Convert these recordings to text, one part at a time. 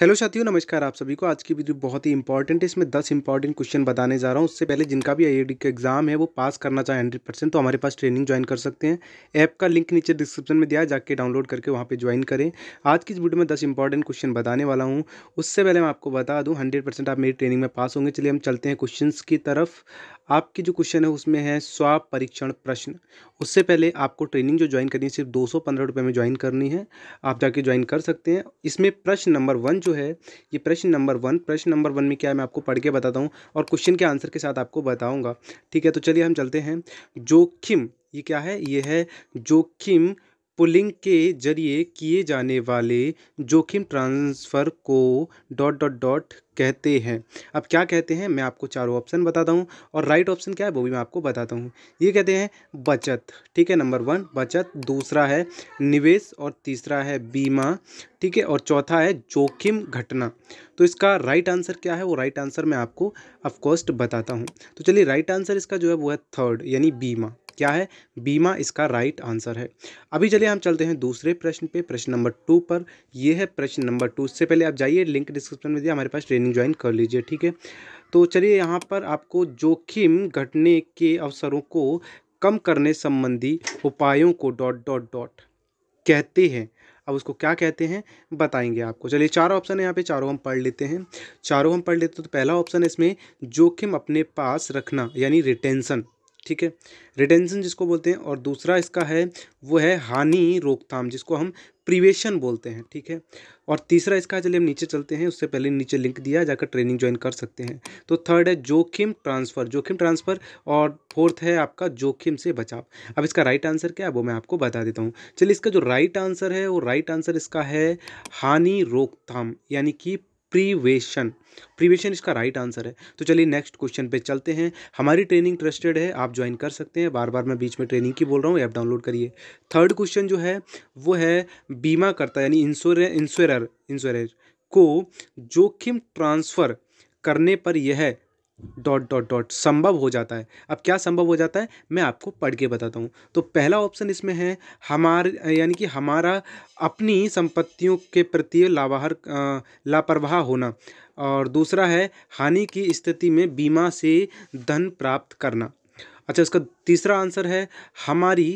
hello साथियों नमस्कार आप सभी को आज की वीडियो बहुत ही इंपॉर्टेंट है इसमें दस इंपॉर्टेंट क्वेश्चन बताने जा रहा हूँ उससे पहले जिनका भी आई का एग्जाम है वो पास करना चाहे हंड्रेड परसेंट तो हमारे पास ट्रेनिंग ज्वाइन कर सकते हैं ऐप का लिंक नीचे डिस्क्रिप्शन में दिया है जाके डाउनलोड करके वहाँ पर ज्वाइन करें आज की इस वीडियो में दस इंपॉर्टेंट क्वेश्चन बताने वाला हूँ उससे पहले मैं आपको बता दूँ हंड्रेड आप मेरी ट्रेनिंग में पास होंगे चलिए हम चलते हैं क्वेश्चन की तरफ आपके जो क्वेश्चन है उसमें है स्व परीक्षण प्रश्न उससे पहले आपको ट्रेनिंग जो ज्वाइन करनी है सिर्फ दो सौ पंद्रह रुपये में ज्वाइन करनी है आप जाके ज्वाइन कर सकते हैं इसमें प्रश्न नंबर वन जो है ये प्रश्न नंबर वन प्रश्न नंबर वन में क्या है मैं आपको पढ़ के बताता हूँ और क्वेश्चन के आंसर के साथ आपको बताऊँगा ठीक है तो चलिए हम चलते हैं जोखिम ये क्या है ये है जोखिम पुलिंग के जरिए किए जाने वाले जोखिम transfer co dot dot dot कहते हैं अब क्या कहते हैं मैं आपको चारों ऑप्शन बताता हूँ और राइट ऑप्शन क्या है वो भी मैं आपको बताता हूँ ये कहते हैं बचत ठीक है नंबर वन बचत दूसरा है निवेश और तीसरा है बीमा ठीक है और चौथा है जोखिम घटना तो इसका राइट आंसर क्या है वो राइट आंसर मैं आपको ऑफकोर्स बताता हूँ तो चलिए राइट आंसर इसका जो है वो है थर्ड यानी बीमा क्या है बीमा इसका राइट आंसर है अभी चलिए हम चलते हैं दूसरे प्रश्न पे प्रश्न नंबर टू पर यह है प्रश्न नंबर टू इससे पहले आप जाइए लिंक डिस्क्रिप्शन में दिया हमारे पास ट्रेनिंग ज्वाइन कर लीजिए ठीक है तो चलिए यहाँ पर आपको जोखिम घटने के अवसरों को कम करने संबंधी उपायों को डॉट डॉट डॉट कहते हैं अब उसको क्या कहते हैं बताएंगे आपको चलिए चार ऑप्शन है यहाँ पे चारों हम पढ़ लेते हैं चारों हम पढ़ लेते हैं तो पहला ऑप्शन है इसमें जोखिम अपने पास रखना यानी रिटेंशन ठीक है रिटेंशन जिसको बोलते हैं और दूसरा इसका है वो है हानि रोकथाम जिसको हम प्रिवेशन बोलते हैं ठीक है और तीसरा इसका चलिए हम नीचे चलते हैं उससे पहले नीचे लिंक दिया जाकर ट्रेनिंग ज्वाइन कर सकते हैं तो थर्ड है जोखिम ट्रांसफ़र जोखिम ट्रांसफ़र और फोर्थ है आपका जोखिम से बचाव अब इसका राइट आंसर क्या है वो मैं आपको बता देता हूँ चलिए इसका जो राइट आंसर है वो राइट आंसर इसका है हानि रोकथाम यानी कि प्रीवेशन प्रीवेशन इसका राइट right आंसर है तो चलिए नेक्स्ट क्वेश्चन पे चलते हैं हमारी ट्रेनिंग ट्रस्टेड है आप ज्वाइन कर सकते हैं बार बार मैं बीच में ट्रेनिंग की बोल रहा हूँ ऐप डाउनलोड करिए थर्ड क्वेश्चन जो है वो है बीमा करता यानी इंश्योर इंश्योर इंश्योरेंस को जोखिम ट्रांसफ़र करने पर यह डॉट डॉट डॉट संभव हो जाता है अब क्या संभव हो जाता है मैं आपको पढ़ के बताता हूँ तो पहला ऑप्शन इसमें है हमारे यानी कि हमारा अपनी संपत्तियों के प्रति लावाहर लापरवाह होना और दूसरा है हानि की स्थिति में बीमा से धन प्राप्त करना अच्छा इसका तीसरा आंसर है हमारी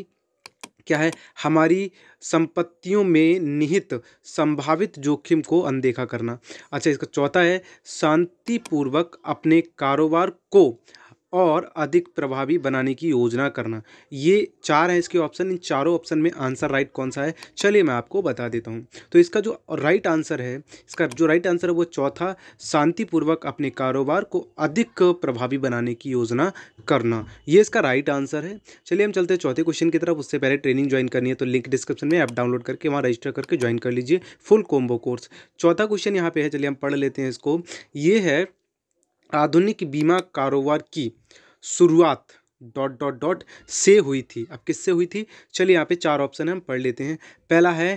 क्या है हमारी संपत्तियों में निहित संभावित जोखिम को अनदेखा करना अच्छा इसका चौथा है शांतिपूर्वक अपने कारोबार को और अधिक प्रभावी बनाने की योजना करना ये चार है इसके ऑप्शन इन चारों ऑप्शन में आंसर राइट कौन सा है चलिए मैं आपको बता देता हूँ तो इसका जो राइट आंसर है इसका जो राइट आंसर है वो चौथा शांतिपूर्वक अपने कारोबार को अधिक प्रभावी बनाने की योजना करना ये इसका राइट आंसर है चलिए हम चलते हैं चौथे क्वेश्चन की तरफ उससे पहले ट्रेनिंग ज्वाइन करनी है तो लिंक डिस्क्रिप्शन में ऐप डाउनलोड करके वहाँ रजिस्टर करके ज्वाइन कर लीजिए फुल कोम्बो कोर्स चौथा क्वेश्चन यहाँ पे है चलिए हम पढ़ लेते हैं इसको ये है आधुनिक बीमा कारोबार की शुरुआत डॉट डॉट डॉट से हुई थी अब किससे हुई थी चलिए यहाँ पे चार ऑप्शन हम पढ़ लेते हैं पहला है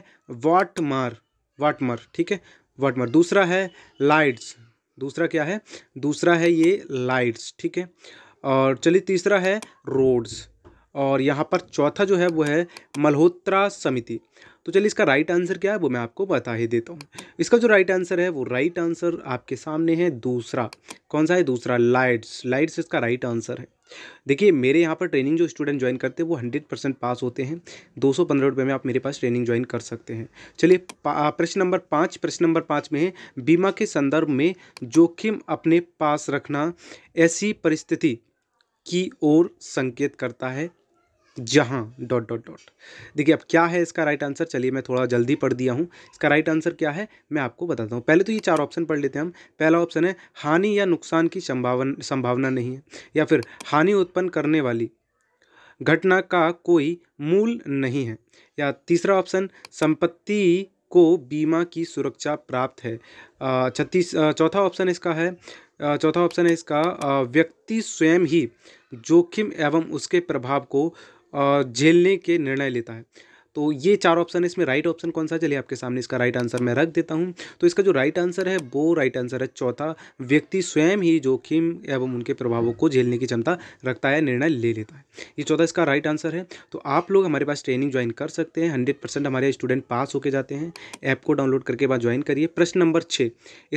वाटमार वाटमर ठीक है वाटमर दूसरा है लाइट्स दूसरा क्या है दूसरा है ये लाइट्स ठीक है और चलिए तीसरा है रोड्स और यहाँ पर चौथा जो है वो है मल्होत्रा समिति तो चलिए इसका राइट आंसर क्या है वो मैं आपको बता ही देता हूँ इसका जो राइट आंसर है वो राइट आंसर आपके सामने है दूसरा कौन सा है दूसरा लाइट्स लाइट्स इसका राइट आंसर है देखिए मेरे यहाँ पर ट्रेनिंग जो स्टूडेंट ज्वाइन करते हैं वो हंड्रेड परसेंट पास होते हैं दो सौ पंद्रह रुपये में आप मेरे पास ट्रेनिंग ज्वाइन कर सकते हैं चलिए प्रश्न नंबर पाँच प्रश्न नंबर पाँच में है बीमा के संदर्भ में जोखिम अपने पास रखना ऐसी परिस्थिति की ओर संकेत करता है जहाँ डॉट डॉट डॉट देखिए अब क्या है इसका राइट आंसर चलिए मैं थोड़ा जल्दी पढ़ दिया हूँ इसका राइट आंसर क्या है मैं आपको बताता हूँ पहले तो ये चार ऑप्शन पढ़ लेते हैं हम पहला ऑप्शन है हानि या नुकसान की संभावन संभावना नहीं है या फिर हानि उत्पन्न करने वाली घटना का कोई मूल नहीं है या तीसरा ऑप्शन संपत्ति को बीमा की सुरक्षा प्राप्त है छत्तीस चौथा ऑप्शन इसका है चौथा ऑप्शन है इसका व्यक्ति स्वयं ही जोखिम एवं उसके प्रभाव को झेलने के निर्णय लेता है तो ये चार ऑप्शन है इसमें राइट ऑप्शन कौन सा चलिए आपके सामने इसका राइट आंसर मैं रख देता हूँ तो इसका जो राइट आंसर है वो राइट आंसर है चौथा व्यक्ति स्वयं ही जोखिम एवं उनके प्रभावों को झेलने की क्षमता रखता है निर्णय ले लेता है ये चौथा इसका राइट आंसर है तो आप लोग हमारे पास ट्रेनिंग ज्वाइन कर सकते हैं हंड्रेड परसेंट हमारे स्टूडेंट पास होकर जाते हैं ऐप को डाउनलोड करके बाद ज्वाइन करिए प्रश्न नंबर छः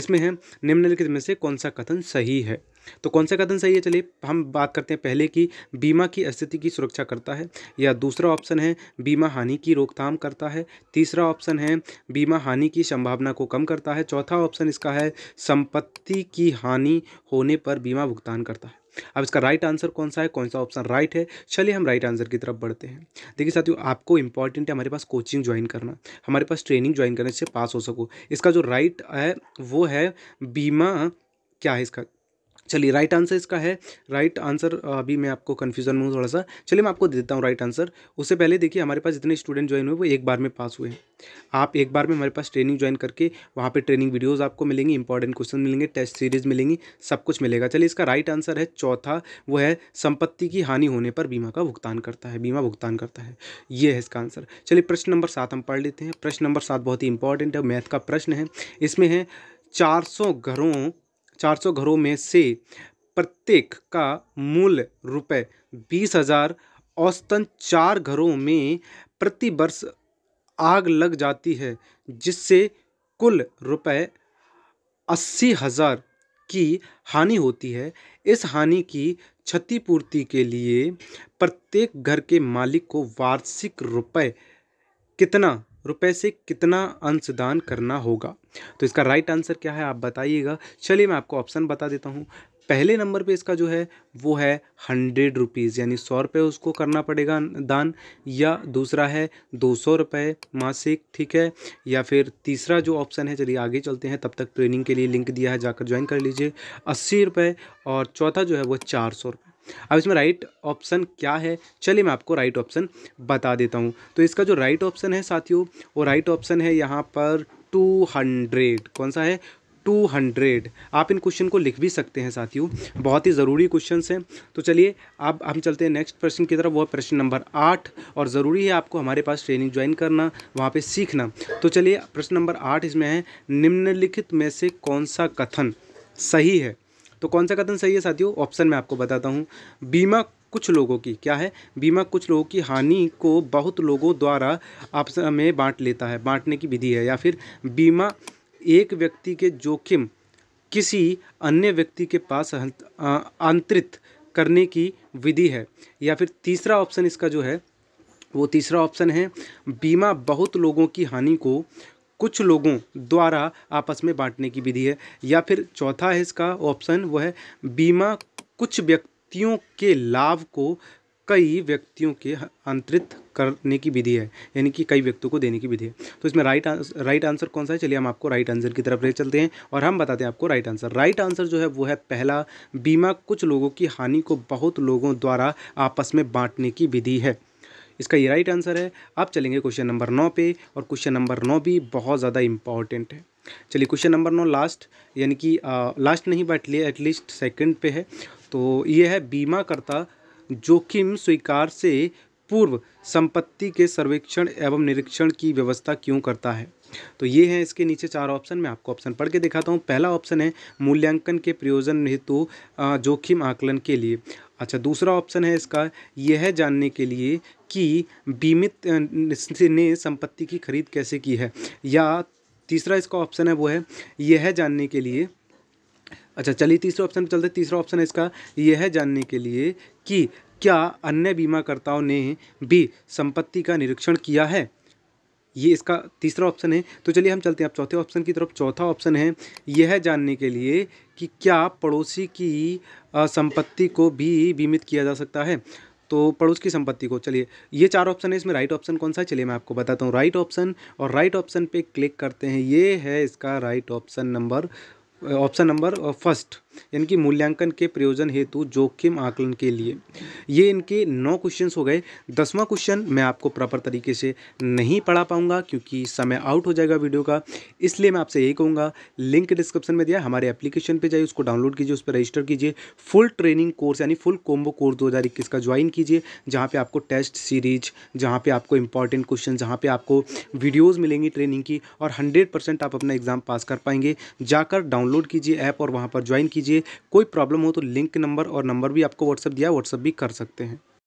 इसमें है निम्नलिखित में से कौन सा कथन सही है तो कौन सा कथन सही है चलिए हम बात करते हैं पहले की बीमा की स्थिति की सुरक्षा करता है या दूसरा ऑप्शन है बीमा हानि की रोकथाम करता है तीसरा ऑप्शन है बीमा हानि की संभावना को कम करता है चौथा ऑप्शन इसका है संपत्ति की हानि होने पर बीमा भुगतान करता है अब इसका राइट आंसर कौन सा है कौन सा ऑप्शन राइट है चलिए हम राइट आंसर की तरफ बढ़ते हैं देखिए साथियों आपको इंपॉर्टेंट है हमारे पास कोचिंग ज्वाइन करना हमारे पास ट्रेनिंग ज्वाइन करने से पास हो सको इसका जो राइट है वो है बीमा क्या है इसका चलिए राइट आंसर इसका है राइट आंसर अभी मैं आपको कन्फ्यूजन में हूँ थोड़ा सा चलिए मैं आपको दे देता हूँ राइट आंसर उससे पहले देखिए हमारे पास जितने स्टूडेंट ज्वाइन हुए वो एक बार में पास हुए हैं आप एक बार में हमारे पास ट्रेनिंग ज्वाइन करके वहाँ पे ट्रेनिंग वीडियोस आपको मिलेंगी इंपॉर्टेंट क्वेश्चन मिलेंगे टेस्ट सीरीज मिलेंगी सब कुछ मिलेगा चलिए इसका राइट आंसर है चौथा वो है संपत्ति की हानि होने पर बीमा का भुगतान करता है बीमा भुगतान करता है ये है इसका आंसर चलिए प्रश्न नंबर सात हम पढ़ लेते हैं प्रश्न नंबर सात बहुत ही इंपॉर्टेंट है मैथ का प्रश्न है इसमें है चार घरों चार सौ घरों में से प्रत्येक का मूल रुपये बीस हज़ार औसतन चार घरों में प्रति वर्ष आग लग जाती है जिससे कुल रुपये अस्सी हज़ार की हानि होती है इस हानि की क्षतिपूर्ति के लिए प्रत्येक घर के मालिक को वार्षिक रुपये कितना रुपए से कितना अंशदान करना होगा तो इसका राइट आंसर क्या है आप बताइएगा चलिए मैं आपको ऑप्शन बता देता हूँ पहले नंबर पे इसका जो है वो है हंड्रेड रुपीज़ यानी सौ रुपये उसको करना पड़ेगा दान या दूसरा है दो सौ रुपये मासिक ठीक है या फिर तीसरा जो ऑप्शन है चलिए आगे चलते हैं तब तक ट्रेनिंग के लिए लिंक दिया है जाकर ज्वाइन कर लीजिए अस्सी रुपये और चौथा जो है वो चार सौ रुपये अब इसमें राइट ऑप्शन क्या है चलिए मैं आपको राइट ऑप्शन बता देता हूँ तो इसका जो राइट ऑप्शन है साथियों वो राइट ऑप्शन है यहाँ पर टू हंड्रेड कौन सा है टू हंड्रेड आप इन क्वेश्चन को लिख भी सकते हैं साथियों बहुत ही ज़रूरी क्वेश्चन हैं तो चलिए अब हम चलते हैं नेक्स्ट प्रश्न की तरफ वो प्रश्न नंबर आठ और ज़रूरी है आपको हमारे पास ट्रेनिंग ज्वाइन करना वहाँ पे सीखना तो चलिए प्रश्न नंबर आठ इसमें है निम्नलिखित में से कौन सा कथन सही है तो कौन सा कथन सही है साथियों ऑप्शन मैं आपको बताता हूँ बीमा कुछ लोगों की क्या है बीमा कुछ लोगों की हानि को बहुत लोगों द्वारा आपस में बांट लेता है बांटने की विधि है या फिर बीमा एक व्यक्ति के जोखिम किसी अन्य व्यक्ति के पास आंतरित करने की विधि है या फिर तीसरा ऑप्शन इसका जो है वो तीसरा ऑप्शन है बीमा बहुत लोगों की हानि को कुछ लोगों द्वारा आपस में बांटने की विधि है या फिर चौथा है इसका ऑप्शन वह है बीमा कुछ व्यक्तियों के लाभ को कई व्यक्तियों के अंतरित करने की विधि है यानी कि कई व्यक्तियों को देने की विधि है तो इसमें राइट आंसर राइट आंसर कौन सा है चलिए हम आपको राइट आंसर की तरफ ले चलते हैं और हम बताते हैं आपको राइट आंसर राइट आंसर जो है वो है पहला बीमा कुछ लोगों की हानि को बहुत लोगों द्वारा आपस में बांटने की विधि है इसका ये राइट आंसर है आप चलेंगे क्वेश्चन नंबर नौ पे और क्वेश्चन नंबर नौ भी बहुत ज़्यादा इंपॉर्टेंट है चलिए क्वेश्चन नंबर नौ लास्ट यानी कि लास्ट नहीं बट एटलीस्ट सेकंड पे है तो ये है बीमाकर्ता जोखिम स्वीकार से पूर्व संपत्ति के सर्वेक्षण एवं निरीक्षण की व्यवस्था क्यों करता है तो ये है इसके नीचे चार ऑप्शन मैं आपको ऑप्शन पढ़ के दिखाता हूँ पहला ऑप्शन है मूल्यांकन के प्रयोजन हेतु जोखिम आकलन के लिए अच्छा दूसरा ऑप्शन है इसका यह जानने के लिए कि बीमित ने संपत्ति की खरीद कैसे की है या तीसरा इसका ऑप्शन है वो है यह जानने के लिए अच्छा चलिए तीसरे ऑप्शन पर चलते तीसरा ऑप्शन है इसका यह जानने के लिए कि क्या अन्य बीमाकर्ताओं ने भी संपत्ति का निरीक्षण किया है ये इसका तीसरा ऑप्शन है तो चलिए हम चलते हैं आप चौथे ऑप्शन की तरफ चौथा ऑप्शन है यह है जानने के लिए कि क्या पड़ोसी की संपत्ति को भी बीमित किया जा सकता है तो पड़ोस की संपत्ति को चलिए ये चार ऑप्शन है इसमें राइट ऑप्शन कौन सा है चलिए मैं आपको बताता हूँ राइट ऑप्शन और राइट ऑप्शन पे क्लिक करते हैं ये है इसका right option number option number first इनकी मूल्यांकन के प्रयोजन हेतु जोखिम आकलन के लिए ये इनके नौ क्वेश्चन हो गए दसवां क्वेश्चन मैं आपको प्रॉपर तरीके से नहीं पढ़ा पाऊंगा क्योंकि समय आउट हो जाएगा वीडियो का इसलिए मैं आपसे यही कहूँगा लिंक डिस्क्रिप्शन में दिया हमारे एप्लीकेशन पर जाइए उसको डाउनलोड कीजिए उस पर रजिस्टर कीजिए फुल ट्रेनिंग कोर्स यानी फुल कोम्बो कोर्स दो का ज्वाइन कीजिए जहाँ पर आपको टेस्ट सीरीज जहाँ पर आपको इंपॉर्टेंट क्वेश्चन जहाँ पर आपको वीडियोज़ मिलेंगी ट्रेनिंग की और हंड्रेड आप अपना एग्ज़ाम पास कर पाएंगे जाकर डाउनलोड कीजिए ऐप और वहाँ पर ज्वाइन कीजिए लीजिए कोई प्रॉब्लम हो तो लिंक नंबर और नंबर भी आपको व्हाट्सअप दिया व्हाट्सअप भी कर सकते हैं